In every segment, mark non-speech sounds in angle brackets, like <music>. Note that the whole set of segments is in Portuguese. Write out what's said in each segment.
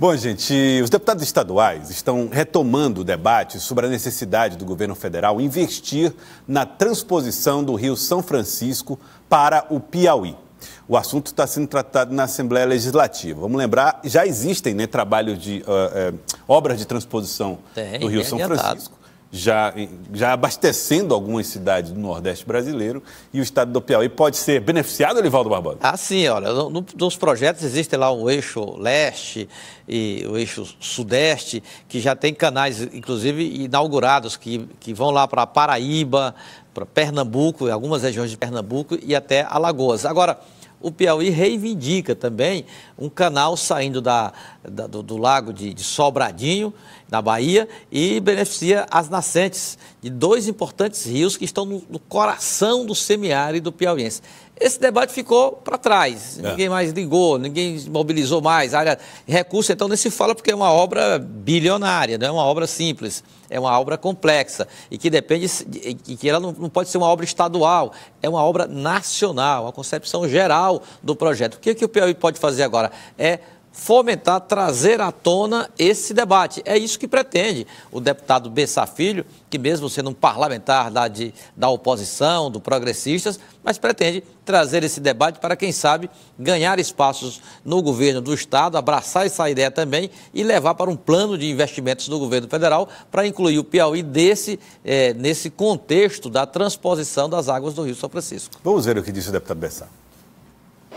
Bom, gente, os deputados estaduais estão retomando o debate sobre a necessidade do governo federal investir na transposição do Rio São Francisco para o Piauí. O assunto está sendo tratado na Assembleia Legislativa. Vamos lembrar, já existem né, trabalhos de uh, uh, obras de transposição Tem, do Rio São adiantado. Francisco já, já abastecendo algumas cidades do Nordeste brasileiro e o estado do Piauí pode ser beneficiado, Olivaldo Barbosa? Ah, sim, olha, no, nos projetos existe lá o eixo leste e o eixo sudeste, que já tem canais, inclusive, inaugurados, que, que vão lá para Paraíba, para Pernambuco, algumas regiões de Pernambuco e até Alagoas. Agora, o Piauí reivindica também um canal saindo da, da do, do, lago de, de, Sobradinho, na Bahia, e beneficia as nascentes de dois importantes rios que estão no, no coração do semiárido piauiense esse debate ficou para trás. É. Ninguém mais ligou, ninguém mobilizou mais. Área, recurso, então, nem se fala porque é uma obra bilionária, não né? é uma obra simples, é uma obra complexa e que depende, e que ela não, não pode ser uma obra estadual, é uma obra nacional, uma concepção geral do projeto. O que, é que o Piauí pode fazer agora? É fomentar, trazer à tona esse debate. É isso que pretende o deputado Bessa Filho, que mesmo sendo um parlamentar da, de, da oposição, do Progressistas, mas pretende trazer esse debate para, quem sabe, ganhar espaços no governo do Estado, abraçar essa ideia também e levar para um plano de investimentos do governo federal para incluir o Piauí desse, é, nesse contexto da transposição das águas do Rio São Francisco. Vamos ver o que disse o deputado Bessa.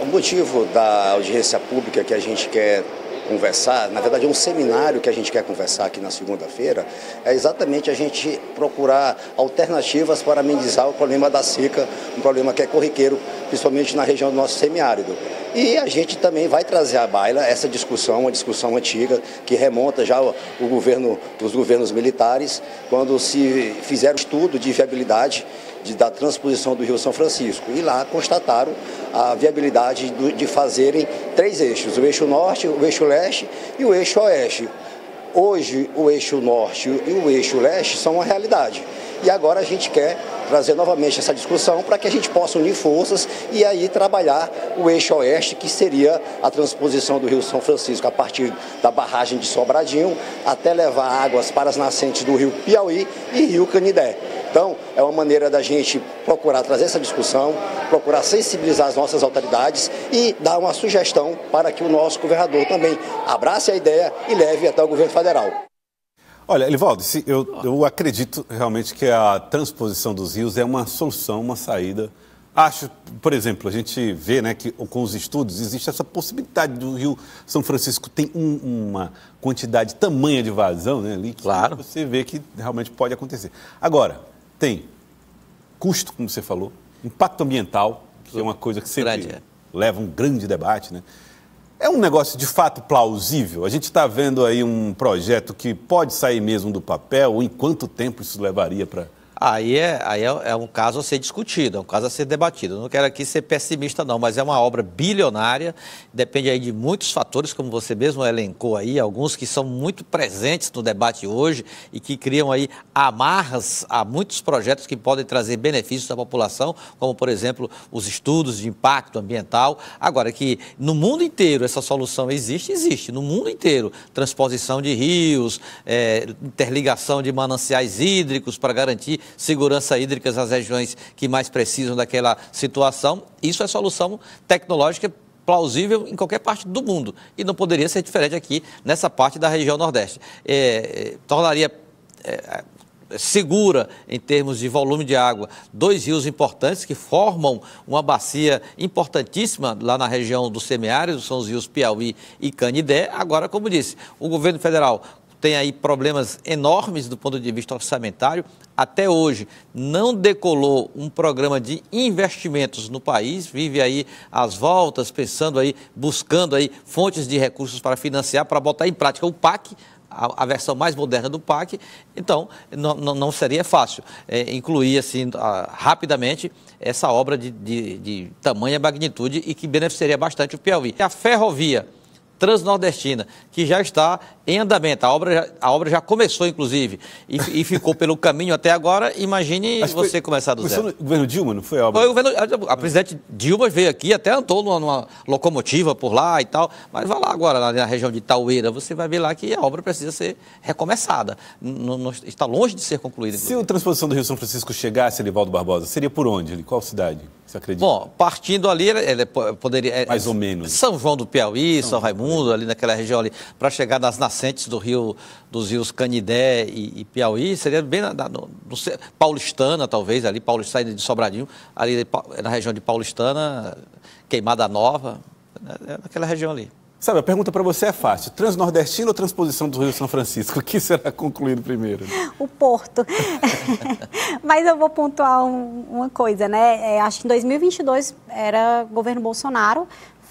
O motivo da audiência pública que a gente quer conversar, na verdade é um seminário que a gente quer conversar aqui na segunda-feira, é exatamente a gente procurar alternativas para amenizar o problema da seca, um problema que é corriqueiro, principalmente na região do nosso semiárido. E a gente também vai trazer à baila essa discussão, uma discussão antiga que remonta já o governo, os governos militares, quando se fizeram estudo de viabilidade de, da transposição do Rio São Francisco. E lá constataram a viabilidade do, de fazerem três eixos: o eixo norte, o eixo leste e o eixo oeste. Hoje, o eixo norte e o eixo leste são uma realidade. E agora a gente quer trazer novamente essa discussão para que a gente possa unir forças e aí trabalhar o eixo oeste, que seria a transposição do Rio São Francisco a partir da barragem de Sobradinho até levar águas para as nascentes do Rio Piauí e Rio Canidé. Então, é uma maneira da gente procurar trazer essa discussão, procurar sensibilizar as nossas autoridades e dar uma sugestão para que o nosso governador também abrace a ideia e leve até o governo federal. Olha, Elivaldo, eu, eu acredito realmente que a transposição dos rios é uma solução, uma saída. Acho, por exemplo, a gente vê né, que com os estudos existe essa possibilidade do Rio São Francisco tem um, uma quantidade tamanha de vazão né, ali que claro. você vê que realmente pode acontecer. Agora, tem custo, como você falou, impacto ambiental, que é uma coisa que sempre grande, é. leva um grande debate, né? É um negócio de fato plausível? A gente está vendo aí um projeto que pode sair mesmo do papel? Em quanto tempo isso levaria para Aí, é, aí é, é, um caso a ser discutido, é um caso a ser debatido. Eu não quero aqui ser pessimista, não, mas é uma obra bilionária, depende aí de muitos fatores, como você mesmo elencou aí, alguns que são muito presentes no debate hoje e que criam aí amarras a muitos projetos que podem trazer benefícios à população, como, por exemplo, os estudos de impacto ambiental. Agora, que no mundo inteiro essa solução existe, existe. No mundo inteiro, transposição de rios, é, interligação de mananciais hídricos para garantir segurança hídrica nas regiões que mais precisam daquela situação. Isso é solução tecnológica plausível em qualquer parte do mundo e não poderia ser diferente aqui nessa parte da região Nordeste. É, é tornaria é, é, segura em termos de volume de água. Dois rios importantes que formam uma bacia importantíssima lá na região do semiárido, são os rios Piauí e Canidé. Agora, como disse, o governo federal tem aí problemas enormes do ponto de vista orçamentário. Até hoje não decolou um programa de investimentos no país, vive aí as voltas, pensando aí, buscando aí fontes de recursos para financiar, para botar em prática o PAC, a, a, versão mais moderna do PAC, então não, não, não seria fácil é, incluir assim a, rapidamente essa obra de, de, de tamanha magnitude e que beneficiaria bastante o Piauí. A ferrovia transnordestina, que já está em andamento. A obra já, a obra já começou, inclusive, e, e ficou pelo caminho até agora. Imagine Acho você foi, começar do zero. O governo Dilma, não foi a obra? Foi o governo, a, a presidente Dilma veio aqui, até andou numa, numa, locomotiva por lá e tal. Mas vá lá agora, lá na região de Itaueira, você vai ver lá que a obra precisa ser recomeçada. Não, está longe de ser concluída. Se a transposição do Rio São Francisco chegasse a Livaldo Barbosa, seria por onde? Em qual cidade? Você acredita? Bom, partindo ali, ele poderia. É, Mais ou menos. São João do Piauí, São, São Raimundo, ali naquela região ali, para chegar nas nações nascentes do rio, dos rios Canidé e, e Piauí, seria bem na, na, no, no, paulistana, talvez, ali, paulistana, de Sobradinho, ali na região de Paulistana, Queimada Nova, né, é naquela região ali. Sabe, a pergunta para você é fácil. Transnordestino ou transposição do Rio São Francisco? O que será concluído primeiro? O porto. <laughs> Mas eu vou pontuar um, uma coisa, né? É, acho que em 2022 era governo Bolsonaro,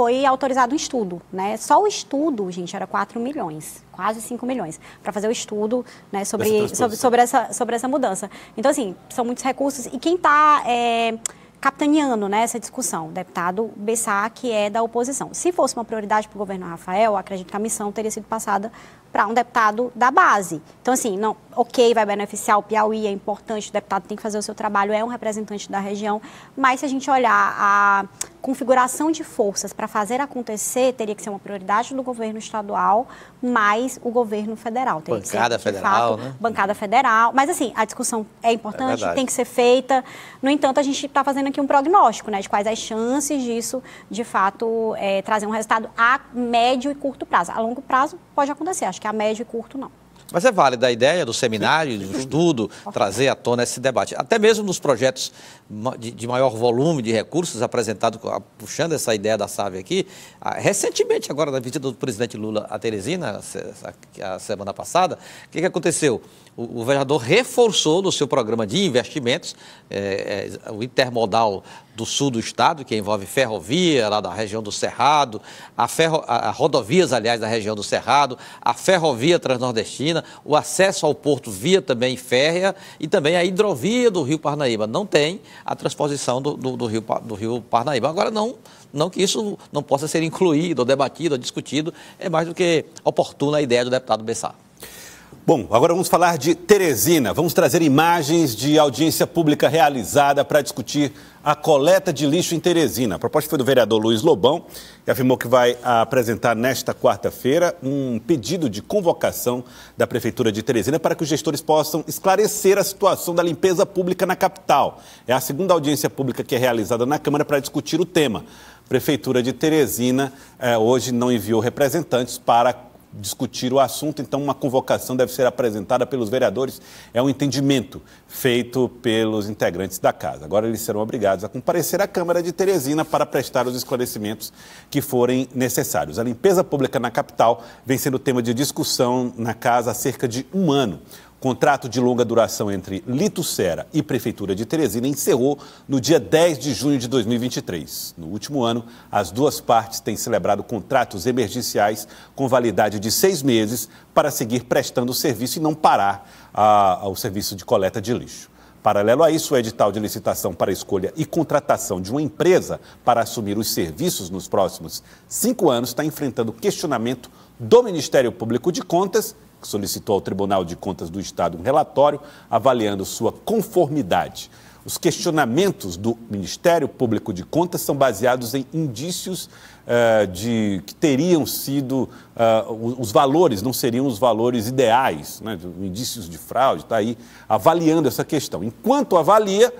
foi autorizado um estudo, né? Só o estudo, gente, era 4 milhões, quase 5 milhões, para fazer o estudo né, sobre, sobre, sobre, essa, sobre essa mudança. Então, assim, são muitos recursos. E quem está é, capitaneando né, essa discussão, o deputado Bessá, que é da oposição. Se fosse uma prioridade para o governo Rafael, acredito que a missão teria sido passada para um deputado da base. Então, assim, não, ok, vai beneficiar o Piauí, é importante, o deputado tem que fazer o seu trabalho, é um representante da região, mas se a gente olhar a configuração de forças para fazer acontecer, teria que ser uma prioridade do governo estadual, mais o governo federal. Teria bancada ser, federal, fato, né? Bancada federal, mas assim, a discussão é importante, é tem que ser feita, no entanto, a gente está fazendo aqui um prognóstico, né, de quais as chances disso, de fato, é, trazer um resultado a médio e curto prazo. A longo prazo pode acontecer, acho que a médio e curto não. Mas é válida a ideia do seminário, do estudo, trazer à tona esse debate. Até mesmo nos projetos de maior volume de recursos apresentado, puxando essa ideia da SAVE aqui, recentemente, agora na visita do presidente Lula à Teresina, a semana passada, o que, aconteceu? O, vereador reforçou no seu programa de investimentos é, é, o intermodal do sul do estado, que envolve ferrovia lá da região do Cerrado, a, ferro, a rodovias, aliás, da região do Cerrado, a ferrovia transnordestina, o acesso ao porto via também férrea e também a hidrovia do Rio Parnaíba. Não tem a transposição do, do, do Rio, do Rio Parnaíba. Agora, não, não que isso não possa ser incluído, ou debatido, ou discutido, é mais do que oportuna a ideia do deputado Bessar. Bom, agora vamos falar de Teresina. Vamos trazer imagens de audiência pública realizada para discutir a coleta de lixo em Teresina. A proposta foi do vereador Luiz Lobão, que afirmou que vai apresentar nesta quarta-feira um pedido de convocação da Prefeitura de Teresina para que os gestores possam esclarecer a situação da limpeza pública na capital. É a segunda audiência pública que é realizada na Câmara para discutir o tema. A Prefeitura de Teresina eh, hoje não enviou representantes para discutir o assunto, então uma convocação deve ser apresentada pelos vereadores. É um entendimento feito pelos integrantes da casa. Agora eles serão obrigados a comparecer à Câmara de Teresina para prestar os esclarecimentos que forem necessários. A limpeza pública na capital vem sendo tema de discussão na casa há cerca de um ano. Contrato de longa duração entre Sera e Prefeitura de Teresina encerrou no dia 10 de junho de 2023. No último ano, as duas partes têm celebrado contratos emergenciais com validade de seis meses para seguir prestando o serviço e não parar a, ao serviço de coleta de lixo. Paralelo a isso, o edital de licitação para escolha e contratação de uma empresa para assumir os serviços nos próximos cinco anos está enfrentando questionamento do Ministério Público de Contas solicitou ao Tribunal de Contas do Estado um relatório avaliando sua conformidade. Os questionamentos do Ministério Público de Contas são baseados em indícios uh, de que teriam sido uh, os valores, não seriam os valores ideais, né? indícios de fraude, está aí avaliando essa questão. Enquanto avalia,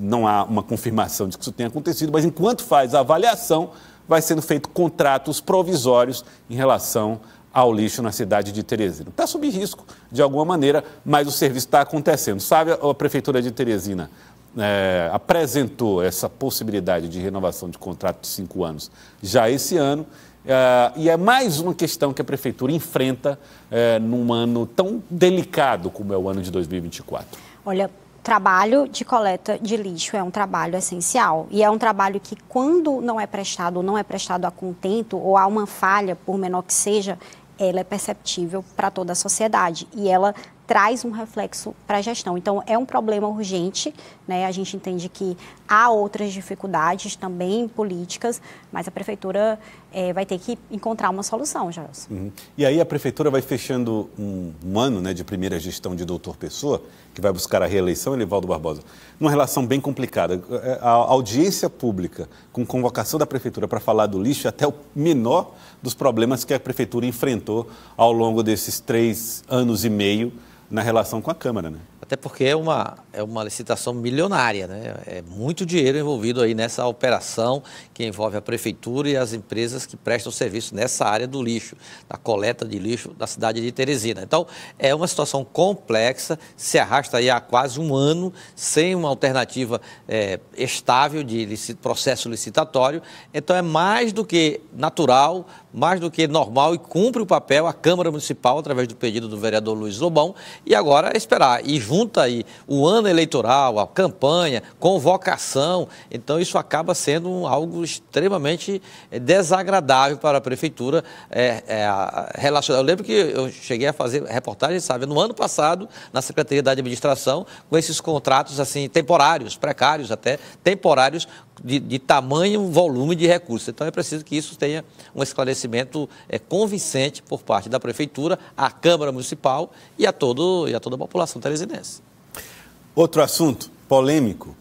não há uma confirmação de que isso tenha acontecido, mas enquanto faz a avaliação, vai sendo feito contratos provisórios em relação ao lixo na cidade de Teresina. Está sob risco, de alguma maneira, mas o serviço está acontecendo. Sabe, a Prefeitura de Teresina é, apresentou essa possibilidade de renovação de contrato de cinco anos já esse ano. É, e é mais uma questão que a prefeitura enfrenta é, num ano tão delicado como é o ano de 2024. Olha, trabalho de coleta de lixo é um trabalho essencial e é um trabalho que, quando não é prestado, ou não é prestado a contento ou há uma falha, por menor que seja, ela é perceptível para toda a sociedade e ela traz um reflexo para a gestão. Então, é um problema urgente, né? a gente entende que há outras dificuldades também políticas, mas a prefeitura é, vai ter que encontrar uma solução, Jailson. Uhum. E aí a prefeitura vai fechando um, um, ano né, de primeira gestão de doutor Pessoa, que vai buscar a reeleição, Elivaldo é Barbosa, numa relação bem complicada. É, a audiência pública com convocação da prefeitura para falar do lixo é até o menor dos problemas que a prefeitura enfrentou ao longo desses três anos e meio na relação com a Câmara, né? Até porque é uma, é uma licitação milionária, né? É muito dinheiro envolvido aí nessa operação que envolve a prefeitura e as empresas que prestam serviço nessa área do lixo, da coleta de lixo da cidade de Teresina. Então, é uma situação complexa, se arrasta aí há quase um ano sem uma alternativa é, estável de lic processo licitatório. Então, é mais do que natural mais do que normal e cumpre o papel a Câmara Municipal, através do pedido do vereador Luiz Lobão, e agora é esperar. E junta aí o ano eleitoral, a campanha, convocação, então isso acaba sendo algo extremamente eh, desagradável para a Prefeitura é, é, Eu lembro que eu cheguei a fazer reportagem, sabe, no ano passado, na Secretaria da Administração, com esses contratos assim temporários, precários até, temporários, de, de tamanho volume de recursos. Então é preciso que isso tenha um esclarecimento é, convincente por parte da Prefeitura, à Câmara Municipal e a, todo, e a toda a população teresinense. Outro assunto polêmico,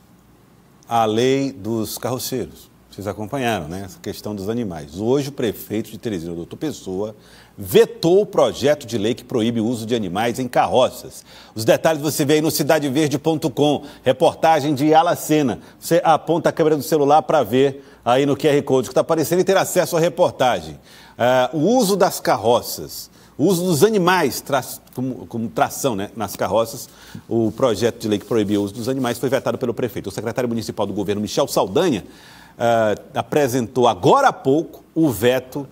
a lei dos carroceiros. Vocês acompanharam, né? Essa questão dos animais. Hoje, o prefeito de Teresina, doutor Pessoa, vetou o projeto de lei que proíbe o uso de animais em carroças. Os detalhes você vê aí no cidadeverde.com, reportagem de Alacena. Você aponta a câmera do celular para ver aí no QR Code que está aparecendo e ter acesso à reportagem. Uh, o uso das carroças, o uso dos animais tra como, como, tração né, nas carroças, o projeto de lei que proíbe o uso dos animais foi vetado pelo prefeito. O secretário municipal do governo, Michel Saldanha, uh, apresentou agora há pouco o veto uh,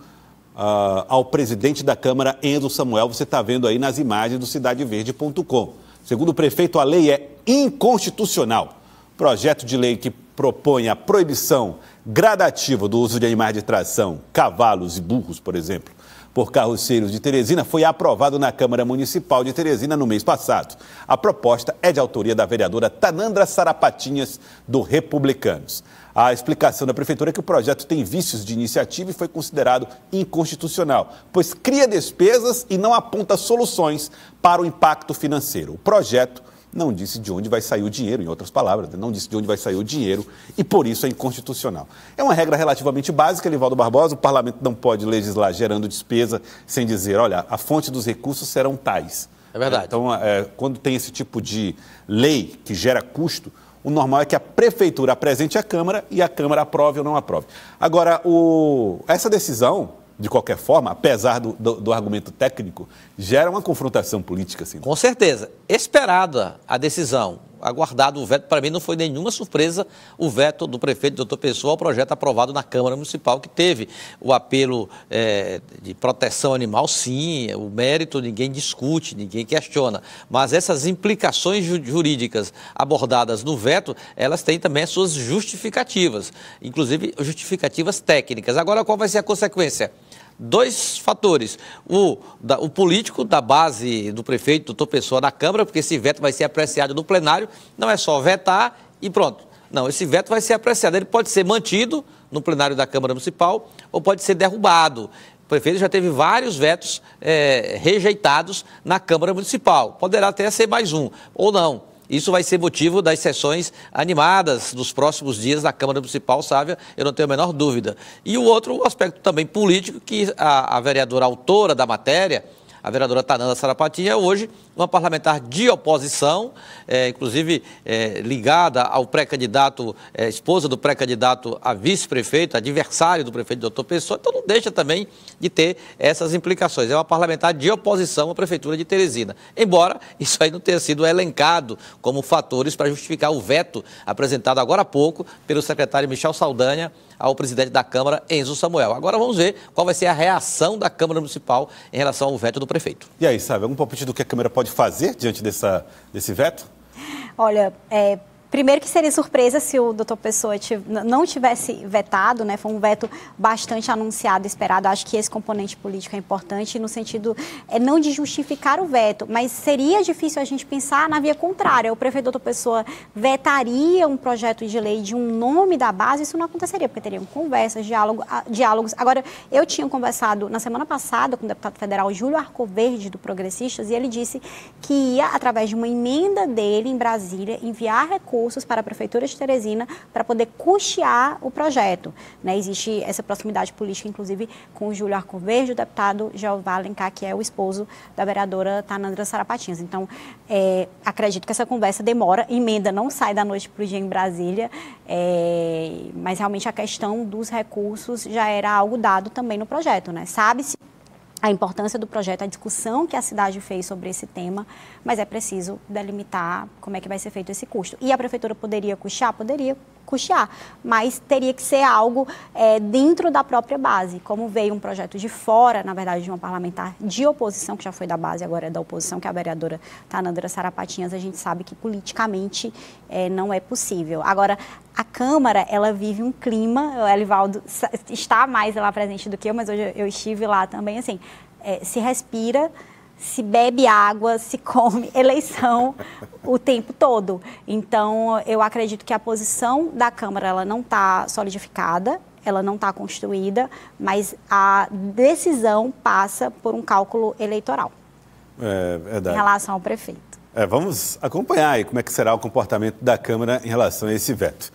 ao presidente da Câmara, Enzo Samuel. Você está vendo aí nas imagens do CidadeVerde.com. Segundo o prefeito, a lei é inconstitucional. Projeto de lei que propõe a proibição gradativa do uso de animais de tração, cavalos e burros, por exemplo, por carroceiros de Teresina foi aprovado na Câmara Municipal de Teresina no mês passado. A proposta é de autoria da vereadora Tanandra Sarapatinhas, do Republicanos. A explicação da prefeitura é que o projeto tem vícios de iniciativa e foi considerado inconstitucional, pois cria despesas e não aponta soluções para o impacto financeiro. O projeto não disse de onde vai sair o dinheiro, em outras palavras, né? não disse de onde vai sair o dinheiro e por isso é inconstitucional. É uma regra relativamente básica, Livaldo Barbosa, o parlamento não pode legislar gerando despesa sem dizer, olha, a fonte dos recursos serão tais. É verdade. Então, é, quando tem esse tipo de lei que gera custo, o normal é que a prefeitura apresente à Câmara e a Câmara aprove ou não aprove. Agora, o... essa decisão de qualquer forma, apesar do, do, do argumento técnico, gera uma confrontação política, sim. Com certeza. Esperada a decisão aguardado o veto. Para mim, não foi nenhuma surpresa o veto do prefeito doutor Pessoa ao projeto aprovado na Câmara Municipal, que teve o apelo é, de proteção animal, sim, o mérito ninguém discute, ninguém questiona. Mas essas implicações jurídicas abordadas no veto, elas têm também as suas justificativas, inclusive justificativas técnicas. Agora, qual vai ser a consequência? dois fatores. O, da, o político da base do prefeito, doutor Pessoa, na Câmara, porque esse veto vai ser apreciado no plenário, não é só vetar e pronto. Não, esse veto vai ser apreciado. Ele pode ser mantido no plenário da Câmara Municipal ou pode ser derrubado. O prefeito já teve vários vetos é, rejeitados na Câmara Municipal. Poderá até ser mais um, ou não. Isso vai ser motivo das sessões animadas dos próximos dias na Câmara Municipal, Sávia, eu não tenho a menor dúvida. E o outro aspecto também político, que a, a vereadora autora da matéria, a vereadora Tananda Sarapatinha, é hoje uma parlamentar de oposição, é, inclusive é, ligada ao pré-candidato, é, esposa do pré-candidato a vice-prefeito, adversário do prefeito doutor Pessoa, então não deixa também de ter essas implicações. É uma parlamentar de oposição à prefeitura de Teresina, embora isso aí não tenha sido elencado como fatores para justificar o veto apresentado agora há pouco pelo secretário Michel Saldanha ao presidente da Câmara, Enzo Samuel. Agora vamos ver qual vai ser a reação da Câmara Municipal em relação ao veto do prefeito. E aí, sabe, algum palpite do que a Câmara pode fazer diante dessa, desse veto? Olha, é, Primeiro que seria surpresa se o doutor Pessoa não tivesse vetado, né? Foi um veto bastante anunciado, esperado. Acho que esse componente político é importante no sentido é, não de justificar o veto, mas seria difícil a gente pensar na via contrária. O prefeito doutor Pessoa vetaria um projeto de lei de um nome da base, isso não aconteceria, porque teriam conversas, diálogo, diálogos. Agora, eu tinha conversado na semana passada com o deputado federal Júlio Arcoverde, do Progressistas, e ele disse que ia, através de uma emenda dele em Brasília, enviar recursos recursos para a Prefeitura de Teresina para poder custear o projeto. Né? Existe essa proximidade política, inclusive, com o Júlio Verde, o deputado Jeová Alencar, que é o esposo da vereadora Tanandra Sarapatinhas. Então, é, acredito que essa conversa demora, emenda não sai da noite para o dia em Brasília, é, mas realmente a questão dos recursos já era algo dado também no projeto. Né? Sabe-se a importância do projeto, a discussão que a cidade fez sobre esse tema, mas é preciso delimitar como é que vai ser feito esse custo. E a prefeitura poderia custear? Poderia custear, mas teria que ser algo é, dentro da própria base. Como veio um projeto de fora, na verdade, de uma parlamentar de oposição, que já foi da base, agora é da oposição, que é a vereadora Tanandra Sarapatinhas, a gente sabe que politicamente é, não é possível. Agora, a Câmara, ela vive um clima, o Elivaldo está mais lá presente do que eu, mas hoje eu estive lá também, assim, é, se respira se bebe água, se come <laughs> eleição o tempo todo. Então, eu acredito que a posição da Câmara ela não está solidificada, ela não está construída, mas a decisão passa por um cálculo eleitoral é, é da... em relação ao prefeito. É, vamos acompanhar aí como é que será o comportamento da Câmara em relação a esse veto.